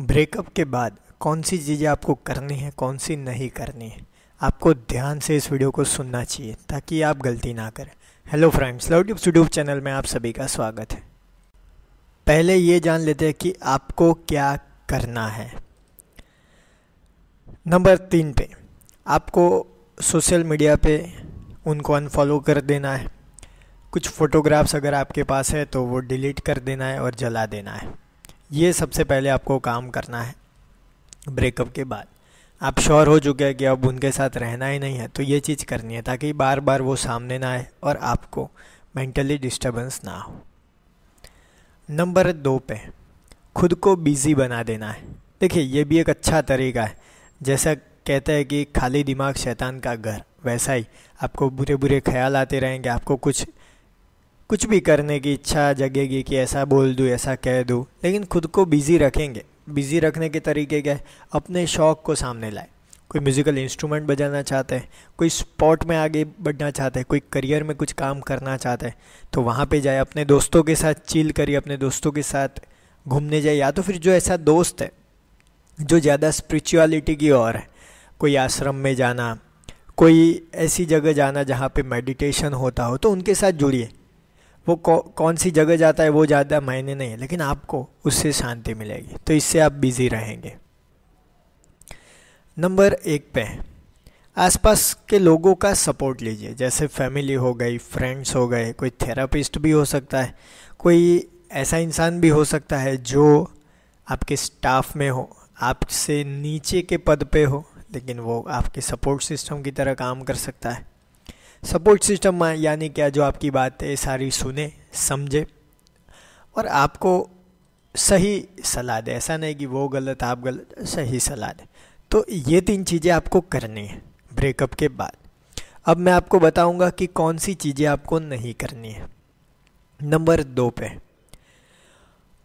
breakup के बाद कौन सी चीज़ें आपको करनी है कौन सी नहीं करनी है आपको ध्यान से इस वीडियो को सुनना चाहिए ताकि आप गलती ना करें hello friends love tips channel में आप सभी का स्वागत है पहले ये जान लेते हैं कि आपको क्या करना है नंबर तीन पे आपको सोशल मीडिया पे उनको अनफॉलो कर देना है कुछ फ़ोटोग्राफ्स अगर आपके पास है तो वो डिलीट कर देना है और जला देना है ये सबसे पहले आपको काम करना है ब्रेकअप के बाद आप श्योर हो चुके हैं कि अब उनके साथ रहना ही नहीं है तो ये चीज़ करनी है ताकि बार बार वो सामने ना आए और आपको मेंटली डिस्टर्बेंस ना हो नंबर दो पे खुद को बिज़ी बना देना है देखिए ये भी एक अच्छा तरीका है जैसा कहते हैं कि खाली दिमाग शैतान का घर वैसा ही आपको बुरे बुरे ख्याल आते रहेंगे आपको कुछ कुछ भी करने की इच्छा जगेगी कि ऐसा बोल दूँ ऐसा कह दूँ लेकिन खुद को बिज़ी रखेंगे बिज़ी रखने के तरीके क्या है अपने शौक़ को सामने लाए कोई म्यूज़िकल इंस्ट्रूमेंट बजाना चाहते हैं कोई स्पोर्ट में आगे बढ़ना चाहते हैं कोई करियर में कुछ काम करना चाहते हैं तो वहाँ पे जाए अपने दोस्तों के साथ चील करिए अपने दोस्तों के साथ घूमने जाए या तो फिर जो ऐसा दोस्त है जो ज़्यादा स्पिरिचुअलिटी की ओर है कोई आश्रम में जाना कोई ऐसी जगह जाना जहाँ पे मेडिटेशन होता हो तो उनके साथ जुड़िए वो कौ, कौन सी जगह जाता है वो ज़्यादा मायने नहीं है लेकिन आपको उससे शांति मिलेगी तो इससे आप बिज़ी रहेंगे नंबर एक पे आसपास के लोगों का सपोर्ट लीजिए जैसे फैमिली हो गई फ्रेंड्स हो गए कोई थेरापिस्ट भी हो सकता है कोई ऐसा इंसान भी हो सकता है जो आपके स्टाफ में हो आपसे नीचे के पद पे हो लेकिन वो आपके सपोर्ट सिस्टम की तरह काम कर सकता है सपोर्ट सिस्टम यानी क्या जो आपकी बात है सारी सुने समझे और आपको सही सलाह दे ऐसा नहीं कि वो गलत आप गलत सही सलाह दे तो ये तीन चीज़ें आपको करनी है ब्रेकअप के बाद अब मैं आपको बताऊंगा कि कौन सी चीज़ें आपको नहीं करनी है नंबर दो पे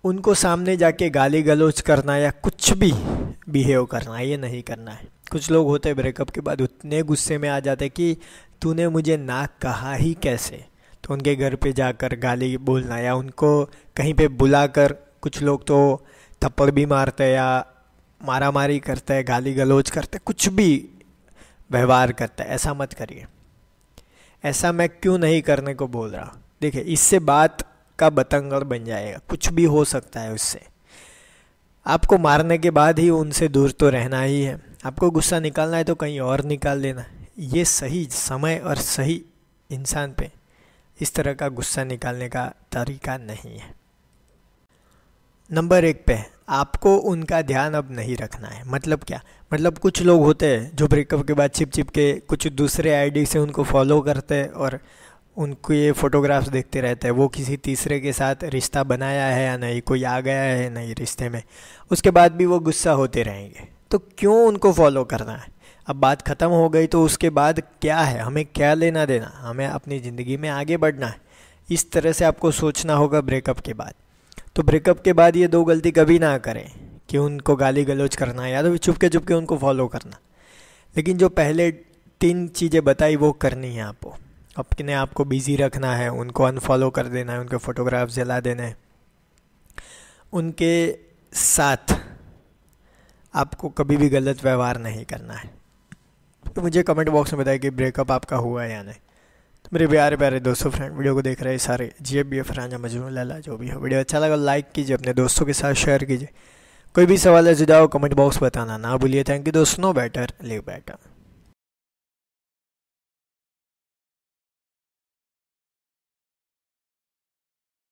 उनको सामने जाके गाली गलौज करना या कुछ भी बिहेव करना ये नहीं करना है कुछ लोग होते हैं ब्रेकअप के बाद उतने गुस्से में आ जाते कि तूने मुझे ना कहा ही कैसे तो उनके घर पे जाकर गाली बोलना या उनको कहीं पे बुलाकर कुछ लोग तो थप्पड़ भी मारते या मारा मारी करते हैं गाली गलौज करते कुछ भी व्यवहार करते ऐसा मत करिए ऐसा मैं क्यों नहीं करने को बोल रहा देखिए इससे बात का बतंगड़ बन जाएगा कुछ भी हो सकता है उससे आपको मारने के बाद ही उनसे दूर तो रहना ही है आपको गुस्सा निकालना है तो कहीं और निकाल देना है ये सही समय और सही इंसान पे इस तरह का गुस्सा निकालने का तरीका नहीं है नंबर एक पे आपको उनका ध्यान अब नहीं रखना है मतलब क्या मतलब कुछ लोग होते हैं जो ब्रेकअप के बाद छिप छिप के कुछ दूसरे आईडी से उनको फॉलो करते हैं और उनको ये फ़ोटोग्राफ्स देखते रहते हैं वो किसी तीसरे के साथ रिश्ता बनाया है या नहीं कोई आ गया है नहीं रिश्ते में उसके बाद भी वो गुस्सा होते रहेंगे तो क्यों उनको फॉलो करना है अब बात ख़त्म हो गई तो उसके बाद क्या है हमें क्या लेना देना हमें अपनी ज़िंदगी में आगे बढ़ना है इस तरह से आपको सोचना होगा ब्रेकअप के बाद तो ब्रेकअप के बाद ये दो गलती कभी ना करें कि उनको गाली गलौज करना या तो चुपके चुपके उनको फॉलो करना लेकिन जो पहले तीन चीज़ें बताई वो करनी है आपको अपने आप को बिज़ी रखना है उनको अनफॉलो कर देना है उनके फ़ोटोग्राफ जला देना है उनके साथ आपको कभी भी गलत व्यवहार नहीं करना है तो मुझे कमेंट बॉक्स में बताया कि ब्रेकअप आपका हुआ है या नहीं तो मेरे प्यारे प्यारे दोस्तों फ्रेंड वीडियो को देख रहे हैं सारे जी एफ बी एफ राजा मजनू लाला जो भी हो वीडियो अच्छा लगा लाइक कीजिए अपने दोस्तों के साथ शेयर कीजिए कोई भी सवाल है जुदा हो कमेंट बॉक्स बताना ना भूलिए थैंक यू दोस्तों नो बेटर लिव बेटर